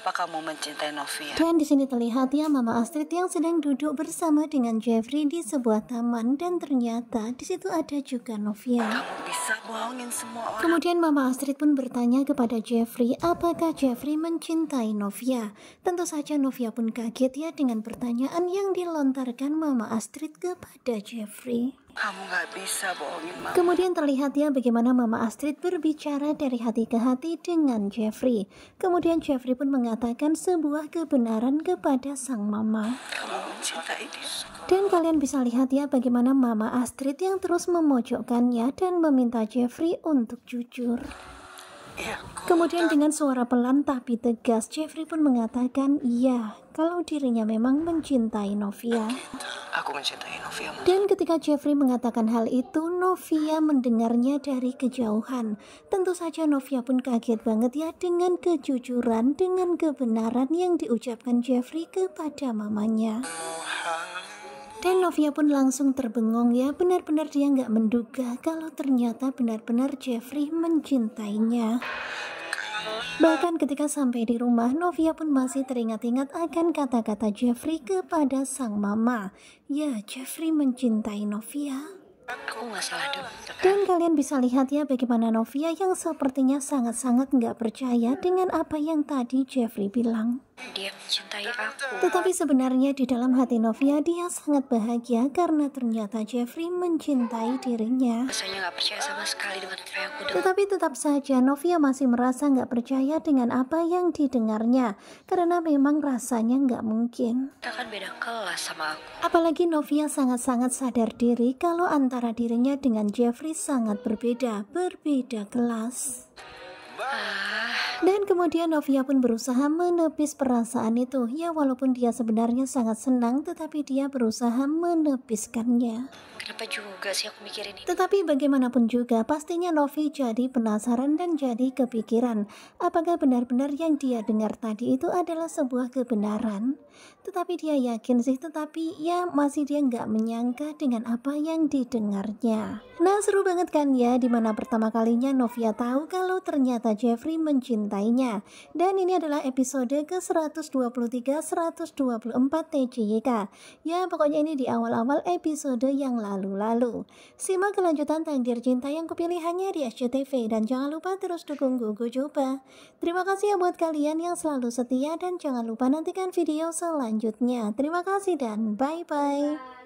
Apa kamu mencintai Novia? Dan di sini terlihat ya Mama Astrid yang sedang duduk bersama dengan Jeffrey di sebuah taman dan ternyata di situ ada juga Novia. Kamu bisa bohongin semua orang. Kemudian Mama Astrid pun bertanya kepada Jeffrey apakah Jeffrey mencintai Novia. Tentu saja Novia pun kaget ya dengan pertanyaan yang dilontarkan Mama Astrid kepada Jeffrey. Kamu gak bisa bohongin mama. Kemudian terlihat ya bagaimana Mama Astrid berbicara dari hati ke hati dengan Jeffrey. Kemudian Jeffrey pun mengatakan sebuah kebenaran kepada sang mama. Dan kalian bisa lihat ya bagaimana Mama Astrid yang terus memojokkannya dan meminta Jeffrey untuk jujur. Kemudian dengan suara pelan tapi tegas, Jeffrey pun mengatakan, "Iya, kalau dirinya memang mencintai Novia." Aku mencintai Novia. Dan ketika Jeffrey mengatakan hal itu, Novia mendengarnya dari kejauhan. Tentu saja Novia pun kaget banget ya dengan kejujuran, dengan kebenaran yang diucapkan Jeffrey kepada mamanya. Oh, dan Novia pun langsung terbengong ya, benar-benar dia nggak menduga kalau ternyata benar-benar Jeffrey mencintainya. Bahkan ketika sampai di rumah, Novia pun masih teringat-ingat akan kata-kata Jeffrey kepada sang mama. Ya, Jeffrey mencintai Novia. Dan kalian bisa lihat ya bagaimana Novia yang sepertinya sangat-sangat nggak percaya dengan apa yang tadi Jeffrey bilang. Dia mencintai aku. Tetapi sebenarnya di dalam hati Novia dia sangat bahagia karena ternyata Jeffrey mencintai dirinya. Rasanya nggak percaya sama sekali dengan apa aku dengar. Tetapi tetap saja Novia masih merasa nggak percaya dengan apa yang didengarnya karena memang rasanya nggak mungkin. Kita kan beda kelas sama aku. Apalagi Novia sangat-sangat sadar diri kalau antara dirinya dengan Jeffrey sangat berbeda, berbeda kelas. Dan kemudian Novia pun berusaha menepis perasaan itu. Ya walaupun dia sebenarnya sangat senang tetapi dia berusaha menepiskannya. Kenapa juga sih aku mikirin ini? Tetapi bagaimanapun juga pastinya Novi jadi penasaran dan jadi kepikiran. Apakah benar-benar yang dia dengar tadi itu adalah sebuah kebenaran? Tetapi dia yakin sih tetapi ya masih dia nggak menyangka dengan apa yang didengarnya. Nah seru banget kan ya dimana pertama kalinya Novia tahu kalau ternyata Jeffrey mencintai mencintainya. Dan ini adalah episode ke-123-124 TCYK. Ya, pokoknya ini di awal-awal episode yang lalu-lalu. Simak kelanjutan tanggir cinta yang kupilih hanya di SCTV dan jangan lupa terus dukung Gugu Coba. Terima kasih ya buat kalian yang selalu setia dan jangan lupa nantikan video selanjutnya. Terima kasih dan bye-bye.